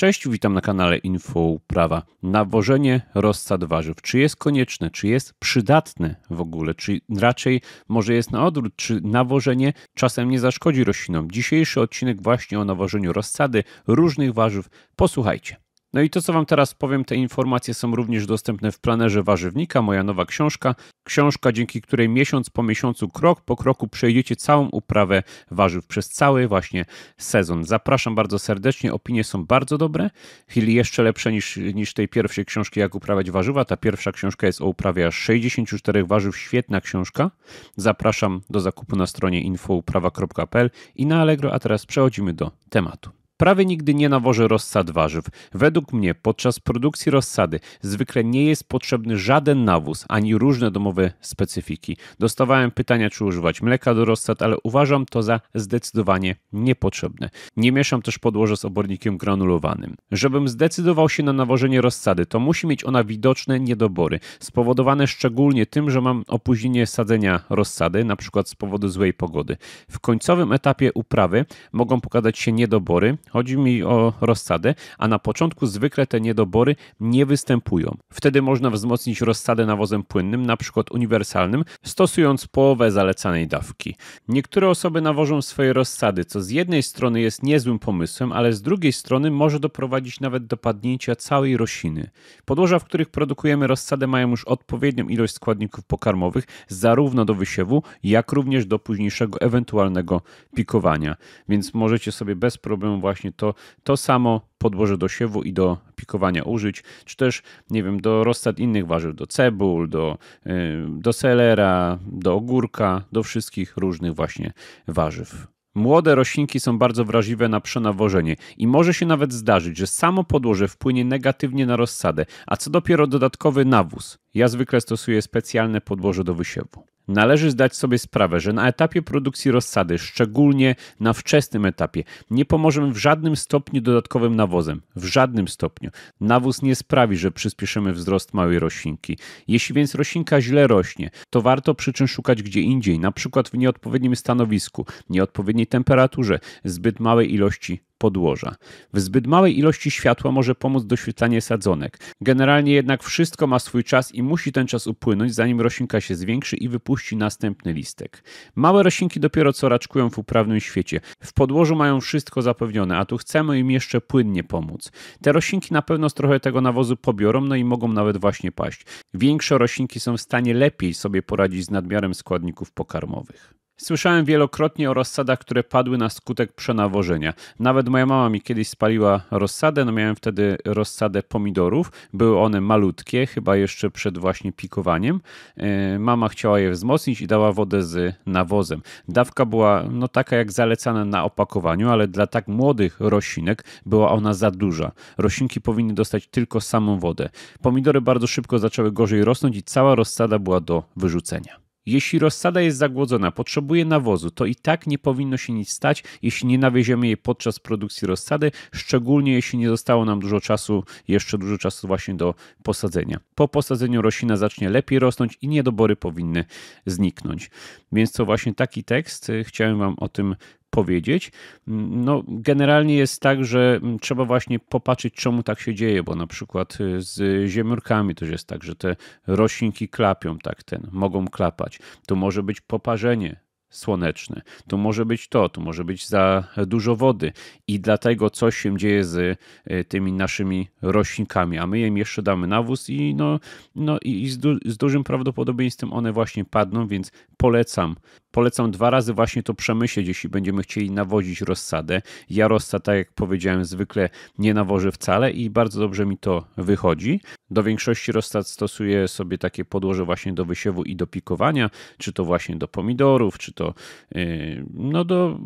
Cześć, witam na kanale Info Prawa. Nawożenie rozsad warzyw. Czy jest konieczne, czy jest przydatne w ogóle, czy raczej może jest na odwrót, czy nawożenie czasem nie zaszkodzi roślinom? Dzisiejszy odcinek właśnie o nawożeniu rozsady różnych warzyw. Posłuchajcie. No i to, co Wam teraz powiem, te informacje są również dostępne w planerze warzywnika, moja nowa książka. Książka, dzięki której miesiąc po miesiącu, krok po kroku przejdziecie całą uprawę warzyw przez cały właśnie sezon. Zapraszam bardzo serdecznie, opinie są bardzo dobre, chili jeszcze lepsze niż, niż tej pierwszej książki, jak uprawiać warzywa. Ta pierwsza książka jest o uprawie aż 64 warzyw, świetna książka. Zapraszam do zakupu na stronie infouprawa.pl i na Allegro, a teraz przechodzimy do tematu prawie nigdy nie nawożę rozsad warzyw. Według mnie podczas produkcji rozsady zwykle nie jest potrzebny żaden nawóz, ani różne domowe specyfiki. Dostawałem pytania, czy używać mleka do rozsad, ale uważam to za zdecydowanie niepotrzebne. Nie mieszam też podłoża z obornikiem granulowanym. Żebym zdecydował się na nawożenie rozsady, to musi mieć ona widoczne niedobory, spowodowane szczególnie tym, że mam opóźnienie sadzenia rozsady, na przykład z powodu złej pogody. W końcowym etapie uprawy mogą pokazać się niedobory, Chodzi mi o rozsadę, a na początku zwykle te niedobory nie występują. Wtedy można wzmocnić rozsadę nawozem płynnym, na przykład uniwersalnym, stosując połowę zalecanej dawki. Niektóre osoby nawożą swoje rozsady, co z jednej strony jest niezłym pomysłem, ale z drugiej strony może doprowadzić nawet do padnięcia całej rośliny. Podłoża, w których produkujemy rozsadę, mają już odpowiednią ilość składników pokarmowych, zarówno do wysiewu, jak również do późniejszego ewentualnego pikowania, więc możecie sobie bez problemu właśnie właśnie to, to samo podłoże do siewu i do pikowania użyć, czy też, nie wiem, do rozsad innych warzyw, do cebul, do, y, do selera, do ogórka, do wszystkich różnych właśnie warzyw. Młode roślinki są bardzo wrażliwe na przenawożenie i może się nawet zdarzyć, że samo podłoże wpłynie negatywnie na rozsadę, a co dopiero dodatkowy nawóz. Ja zwykle stosuję specjalne podłoże do wysiewu. Należy zdać sobie sprawę, że na etapie produkcji rozsady, szczególnie na wczesnym etapie, nie pomożemy w żadnym stopniu dodatkowym nawozem. W żadnym stopniu. Nawóz nie sprawi, że przyspieszymy wzrost małej roślinki. Jeśli więc roślinka źle rośnie, to warto przyczyn szukać gdzie indziej, na przykład w nieodpowiednim stanowisku, nieodpowiedniej temperaturze, zbyt małej ilości podłoża. W zbyt małej ilości światła może pomóc doświetlanie sadzonek. Generalnie jednak wszystko ma swój czas i musi ten czas upłynąć, zanim roślinka się zwiększy i wypuści następny listek. Małe roślinki dopiero co raczkują w uprawnym świecie. W podłożu mają wszystko zapewnione, a tu chcemy im jeszcze płynnie pomóc. Te roślinki na pewno trochę tego nawozu pobiorą, no i mogą nawet właśnie paść. Większe roślinki są w stanie lepiej sobie poradzić z nadmiarem składników pokarmowych. Słyszałem wielokrotnie o rozsadach, które padły na skutek przenawożenia. Nawet moja mama mi kiedyś spaliła rozsadę, no miałem wtedy rozsadę pomidorów. Były one malutkie, chyba jeszcze przed właśnie pikowaniem. E, mama chciała je wzmocnić i dała wodę z nawozem. Dawka była no taka jak zalecana na opakowaniu, ale dla tak młodych roślinek była ona za duża. Roślinki powinny dostać tylko samą wodę. Pomidory bardzo szybko zaczęły gorzej rosnąć i cała rozsada była do wyrzucenia. Jeśli rozsada jest zagłodzona, potrzebuje nawozu, to i tak nie powinno się nic stać, jeśli nie nawieziemy jej podczas produkcji rozsady, szczególnie jeśli nie zostało nam dużo czasu, jeszcze dużo czasu właśnie do posadzenia. Po posadzeniu roślina zacznie lepiej rosnąć i niedobory powinny zniknąć. Więc to właśnie taki tekst chciałem Wam o tym powiedzieć. Mm, no, generalnie jest tak, że mm, trzeba właśnie popatrzeć, czemu tak się dzieje, bo na przykład y, z ziemiurkami też jest tak, że te roślinki klapią tak ten, mogą klapać. To może być poparzenie słoneczne. To może być to, to może być za dużo wody i dlatego coś się dzieje z y, tymi naszymi roślinkami, a my im jeszcze damy nawóz i, no, no, i z, du z dużym prawdopodobieństwem one właśnie padną, więc polecam polecam dwa razy właśnie to przemyśleć, jeśli będziemy chcieli nawozić rozsadę. Ja rozsad, tak jak powiedziałem, zwykle nie nawożę wcale i bardzo dobrze mi to wychodzi. Do większości rozsad stosuję sobie takie podłoże właśnie do wysiewu i do pikowania, czy to właśnie do pomidorów, czy to y, no do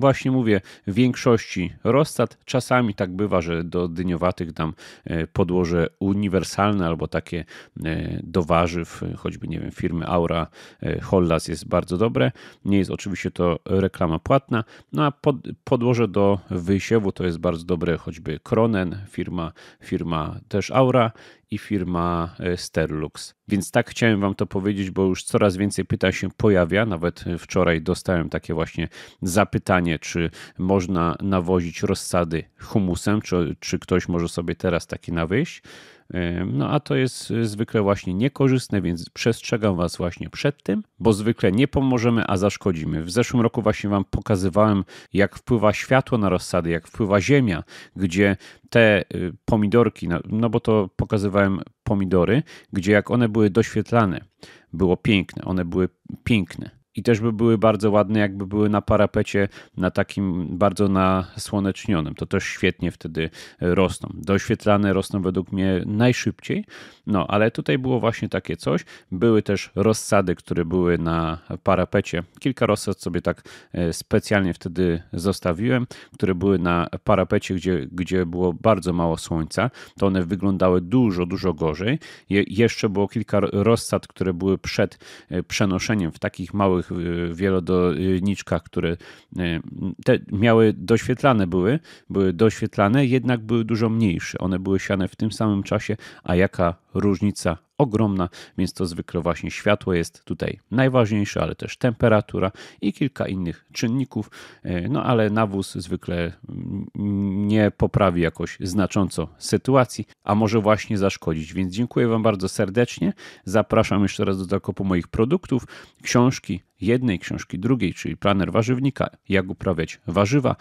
właśnie mówię większości rozsad. Czasami tak bywa, że do dyniowatych dam y, podłoże uniwersalne albo takie y, do warzyw, choćby nie wiem, firmy Aura Hollas jest bardzo dobre. Nie jest oczywiście to reklama płatna. No a pod, podłoże do wysiewu to jest bardzo dobre choćby Kronen, firma, firma też Aura i firma e, Sterlux. Więc tak chciałem Wam to powiedzieć, bo już coraz więcej pytań się pojawia. Nawet wczoraj dostałem takie właśnie zapytanie, czy można nawozić rozsady humusem, czy, czy ktoś może sobie teraz taki nawieść. No a to jest e, zwykle właśnie niekorzystne, więc przestrzegam Was właśnie przed tym, bo zwykle nie pomożemy, a zaszkodzimy. W zeszłym roku właśnie Wam pokazywałem, jak wpływa światło na rozsady, jak wpływa ziemia, gdzie te e, pomidorki, no bo to pokazywałem pomidory, gdzie jak one były doświetlane, było piękne, one były piękne i też by były bardzo ładne, jakby były na parapecie, na takim bardzo nasłonecznionym. To też świetnie wtedy e, rosną. Doświetlane rosną według mnie najszybciej, no ale tutaj było właśnie takie coś. Były też rozsady, które były na parapecie. Kilka rozsad sobie tak e, specjalnie wtedy zostawiłem, które były na parapecie, gdzie, gdzie było bardzo mało słońca. To one wyglądały dużo, dużo gorzej. Je, jeszcze było kilka rozsad, które były przed e, przenoszeniem w takich małych małych y, wielodoniczkach, które y, te miały doświetlane były, były doświetlane, jednak były dużo mniejsze. One były siane w tym samym czasie, a jaka różnica ogromna, więc to zwykle właśnie światło jest tutaj najważniejsze, ale też temperatura i kilka innych czynników. E, no ale nawóz zwykle mm, nie poprawi jakoś znacząco sytuacji, a może właśnie zaszkodzić. Więc dziękuję Wam bardzo serdecznie. Zapraszam jeszcze raz do zakupu moich produktów, książki, jednej książki drugiej, czyli planer warzywnika, jak uprawiać warzywa,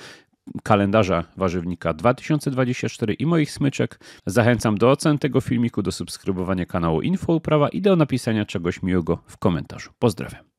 kalendarza warzywnika 2024 i moich smyczek. Zachęcam do oceny tego filmiku, do subskrybowania kanału Info Uprawa i do napisania czegoś miłego w komentarzu. Pozdrawiam.